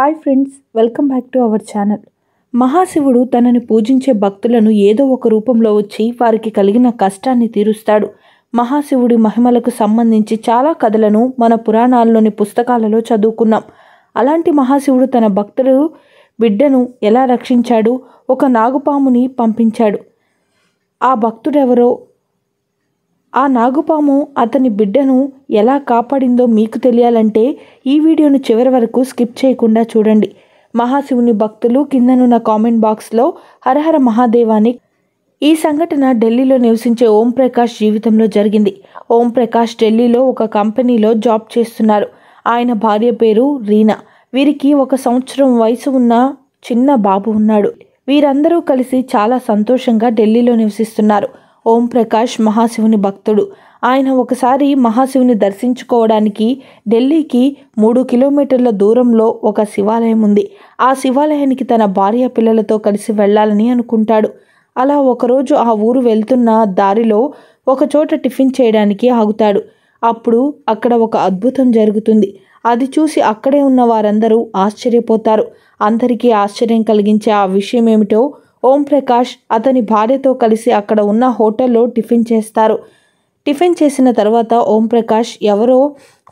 hi friends welcome back to our channel మహాశివుడు తనని పూజించే భక్తులను ఏదో ఒక రూపంలో వచ్చి వారికి కలిగిన కష్టాన్ని తీరుస్తాడు మహాశివుడి మహిమలకు సంబంధించి చాలా కథలను మన పురాణాల్లోని పుస్తకాలలో చదువుకున్నాం అలాంటి మహాశివుడు తన భక్తులు బిడ్డను ఎలా రక్షించాడు ఒక నాగుపాముని పంపించాడు ఆ భక్తుడెవరో ఆ నాగుపాము అతని బిడ్డను ఎలా కాపాడిందో మీకు తెలియాలంటే ఈ వీడియోను చివరి వరకు స్కిప్ చేయకుండా చూడండి మహాశివుని భక్తులు కిందనున్న కామెంట్ బాక్స్లో హరహర మహాదేవాని ఈ సంఘటన ఢిల్లీలో నివసించే ఓం ప్రకాష్ జీవితంలో జరిగింది ఓం ప్రకాష్ ఢిల్లీలో ఒక కంపెనీలో జాబ్ చేస్తున్నారు ఆయన భార్య పేరు రీనా వీరికి ఒక సంవత్సరం వయసు ఉన్న చిన్న బాబు ఉన్నాడు వీరందరూ కలిసి చాలా సంతోషంగా ఢిల్లీలో నివసిస్తున్నారు ఓం ప్రకాష్ మహాశివుని భక్తుడు ఆయన ఒకసారి మహాశివుని దర్శించుకోవడానికి ఢిల్లీకి మూడు కిలోమీటర్ల దూరంలో ఒక శివాలయం ఉంది ఆ శివాలయానికి తన భార్య పిల్లలతో కలిసి వెళ్ళాలని అనుకుంటాడు అలా ఒకరోజు ఆ ఊరు వెళ్తున్న దారిలో ఒకచోట టిఫిన్ చేయడానికి ఆగుతాడు అప్పుడు అక్కడ ఒక అద్భుతం జరుగుతుంది అది చూసి అక్కడే ఉన్న వారందరూ ఆశ్చర్యపోతారు అందరికీ ఆశ్చర్యం కలిగించే ఆ విషయం ఏమిటో ఓం ప్రకాష్ అతని భార్యతో కలిసి అక్కడ ఉన్న హోటల్లో టిఫిన్ చేస్తారు టిఫిన్ చేసిన తర్వాత ఓం ప్రకాష్ ఎవరో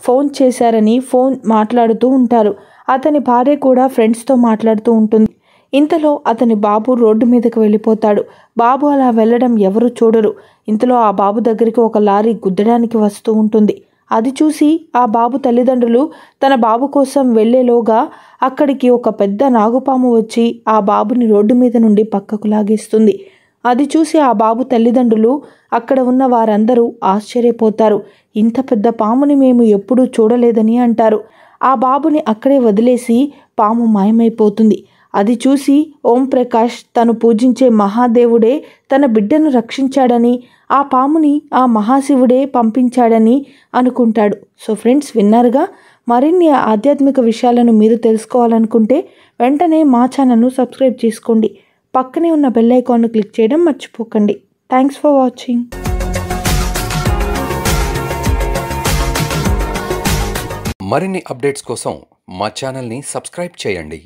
ఫోన్ చేశారని ఫోన్ మాట్లాడుతూ ఉంటారు అతని భార్య కూడా ఫ్రెండ్స్తో మాట్లాడుతూ ఉంటుంది ఇంతలో అతని బాబు రోడ్డు మీదకు వెళ్ళిపోతాడు బాబు అలా వెళ్ళడం ఎవరు చూడరు ఇంతలో ఆ బాబు దగ్గరికి ఒక లారీ గుద్దడానికి వస్తూ ఉంటుంది అది చూసి ఆ బాబు తల్లిదండ్రులు తన బాబు కోసం వెళ్లేలోగా అక్కడికి ఒక పెద్ద నాగుపాము వచ్చి ఆ బాబుని రోడ్డు మీద నుండి పక్కకు లాగేస్తుంది అది చూసి ఆ బాబు తల్లిదండ్రులు అక్కడ ఉన్న వారందరూ ఆశ్చర్యపోతారు ఇంత పెద్ద పాముని మేము ఎప్పుడూ చూడలేదని అంటారు ఆ బాబుని అక్కడే వదిలేసి పాము మాయమైపోతుంది అది చూసి ఓంప్రకాష్ తను పూజించే మహాదేవుడే తన బిడ్డను రక్షించాడని ఆ పాముని ఆ మహాశివుడే పంపించాడని అనుకుంటాడు సో ఫ్రెండ్స్ విన్నారుగా మరిన్ని ఆధ్యాత్మిక విషయాలను మీరు తెలుసుకోవాలనుకుంటే వెంటనే మా ఛానల్ను సబ్స్క్రైబ్ చేసుకోండి పక్కనే ఉన్న బెల్ ఐకాన్ను క్లిక్ చేయడం మర్చిపోకండి థ్యాంక్స్ ఫర్ వాచింగ్ మరిన్ని అప్డేట్స్ కోసం మా ఛానల్ని సబ్స్క్రైబ్ చేయండి